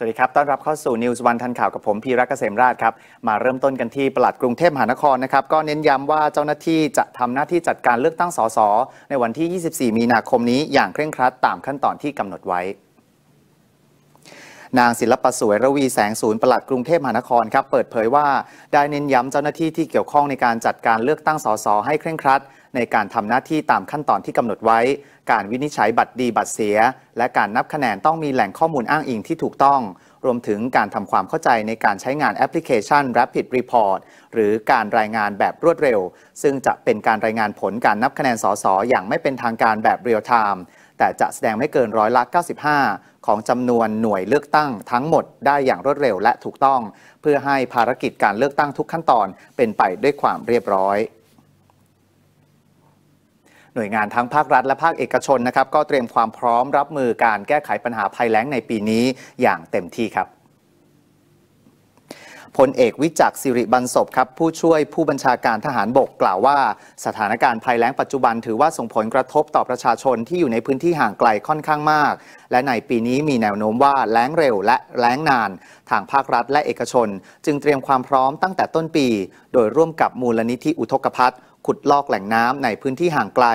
สวัสดีครับ ต้อนรับเข้าสู่ News วันทันข่าวกับผม พีรักเกษมราชครับ มาเริ่มต้นกันที่ปลัดกรุงเทพมหานคร นะครับ ก็เน้นย้ำว่าเจ้าหน้าที่จะทำหน้าที่จัดการเลือกตั้งสสในวันที่ 24 มีนาคมนี้อย่างเคร่งครัดตามขั้นตอนที่กำหนดไว้นางศิลปสวยระวีแสงศูนย์ปลัดกรุงเทพมหานครครับเปิดเผยว่า ได้เน้นย้ำเจ้าหน้าที่ที่เกี่ยวข้องในการจัดการเลือกตั้งสสให้เคร่งครัดในการทำหน้าที่ตามขั้นตอนที่กำหนดไว้ การวินิจฉัยบัตรดีบัตรเสีย และการนับคะแนนต้องมีแหล่งข้อมูลอ้างอิงที่ถูกต้อง รวมถึงการทำความเข้าใจในการใช้งานแอปพลิเคชัน Rapid Report หรือการรายงานแบบรวดเร็วซึ่งจะเป็นการรายงานผลการนับคะแนนสสอย่างไม่เป็นทางการแบบเรียลไทม์แต่จะแสดงไม่เกินร้อยละ95ของจำนวนหน่วยเลือกตั้งทั้งหมดได้อย่างรวดเร็วและถูกต้อง เพื่อให้ภารกิจการเลือกตั้งทุกขั้นตอนเป็นไปด้วยความเรียบร้อย หน่วยงานทั้งภาครัฐและภาคเอกชนนะครับก็เตรียมความพร้อมรับมือการแก้ไขปัญหาภัยแล้งในปีนี้อย่างเต็มที่ครับพลเอกวิจักสิริบันศพครับผู้ช่วยผู้บัญชาการทหารบกกล่าวว่าสถานการณ์ภัยแล้งปัจจุบันถือว่าส่งผลกระทบต่อประชาชนที่อยู่ในพื้นที่ห่างไกลค่อนข้างมากและในปีนี้มีแนวโน้มว่าแล้งเร็วและแล้งนาน ทางภาครัฐ และเอกชน จึงเตรียมความพร้อมตั้งแต่ต้นปี โดยร่วมกับมูลนิธิอุทกภัทรขุดลอกแหล่งน้ำในพื้นที่ห่างไกล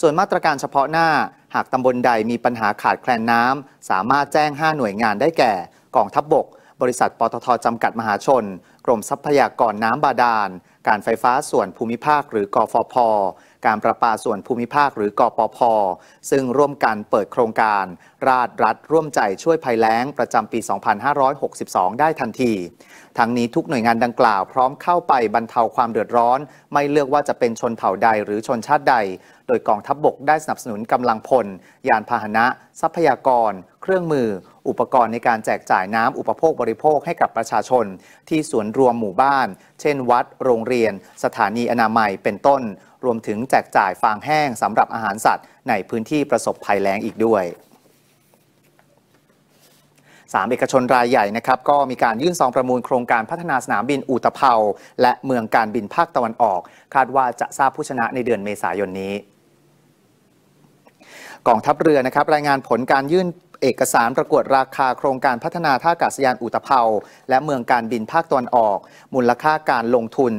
ส่วนมาตรการเฉพาะหน้าหากตำบลใดมีปัญหาขาดแคลนน้ำสามารถแจ้ง5หน่วยงานได้แก่กองทัพบบกบริษัทปตทจำกัดมหาชน กรมทรัพยากรน้ำบาดาล การไฟฟ้าส่วนภูมิภาคหรือกฟพ การประปาส่วนภูมิภาคหรือกปพซึ่งร่วมกันเปิดโครงการ ราด รัฐร่วมใจช่วยภัยแล้งประจำปี 2562 ได้ทันที ทั้งนี้ทุกหน่วยงานดังกล่าว พร้อมเข้าไปบรรเทาความเดือดร้อนไม่เลือกว่าจะเป็นชนเผ่าใดหรือชนชาติใด โดยกองทัพบบกได้สนับสนุนกำลังพล ยานพาหนะ ทรัพยากร เครื่องมืออุปกรณ์ในการแจกจ่ายน้ำอุปโภคบริโภคให้กับประชาชน ที่สวนรวมหมู่บ้าน เช่นวัด โรงเรียน สถานีอนามัยเป็นต้น รวมถึงแจกจ่ายฟางแห้งสำหรับอาหารสัตว์ ในพื้นที่ประสบภัยแล้งอีกด้วย 3เอกชนรายใหญ่นะครับ ก็มีการยื่นซองประมูลโครงการพัฒนาสนามบินอุตภเปาและเมืองการบินภาคตะวันออก คาดว่าจะทราบผู้ชนะในเดือนเมษายนนี้กองทัพเรือนะครับ รายงานผลการยื่นเอกสารประกวดราคาโครงการพัฒนาท่าอากาศยานอุตภเปาและเมืองการบินภาคตะวันออก มูลค่าการลงทุน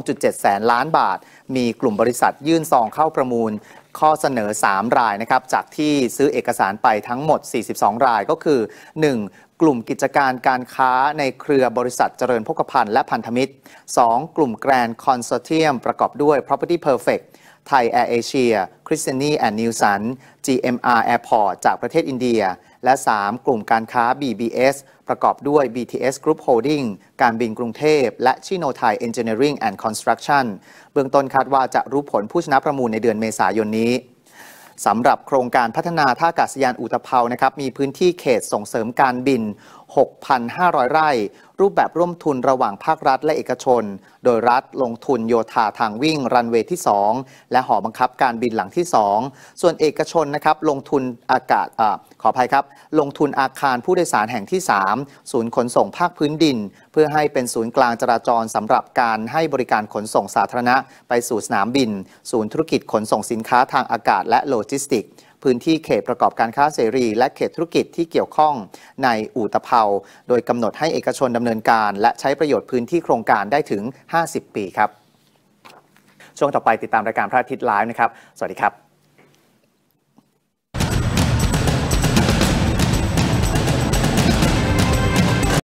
2.7 แสนล้านบาท มีกลุ่มบริษัทยื่นซองเข้าประมูล ข้อเสนอ 3 รายนะครับ จากที่ซื้อเอกสารไปทั้งหมด 42 รายก็คือ 1. กลุ่มกิจการการค้าในเครือบริษัทเจริญพกพันธ์และพันธมิตร 2. กลุ่มแกรนด์คอนโซเทียมประกอบด้วย Property Perfect ไทยแอร์เอเชียคริสเซนีแอนด์นิวสัน GMR Airport จากประเทศอินเดีย และ 3 กลุ่มการค้า BBS ประกอบด้วย BTS Group Holding การบินกรุงเทพและชิโนไทย Engineering and Construction เบื้องต้นคาดว่าจะรู้ผลผู้ชนะประมูลในเดือนเมษายนนี้สำหรับโครงการพัฒนาท่าอากาศยานอุตภเปานะครับ มีพื้นที่เขตส่งเสริมการบิน6,500 ไร่ รูปแบบร่วมทุนระหว่างภาครัฐและเอกชน โดยรัฐลงทุนโยธาทางวิ่งรันเวย์ที่ 2 และหอบังคับการบินหลังที่ 2 ส่วนเอกชนนะครับ ลงทุนอากาศอขออภัยครับ ลงทุนอาคารผู้โดยสารแห่งที่ 3 ศูนย์ขนส่งภาคพื้นดิน เพื่อให้เป็นศูนย์กลางจราจรสำหรับการให้บริการขนส่งสาธารณะ ไปสู่สนามบิน ศูนย์ธุรกิจขนส่งสินค้าทางอากาศ และโลจิสติกส์พื้นที่เขตประกอบการค้าเสรี และเขตธุรกิจที่เกี่ยวข้องในอู่ตะเภา โดยกำหนดให้เอกชนดำเนินการ และใช้ประโยชน์พื้นที่โครงการได้ถึง 50 ปีครับ ช่วงต่อไปติดตามรายการพระอาทิตย์ไลฟ์นะครับ สวัสดีครับ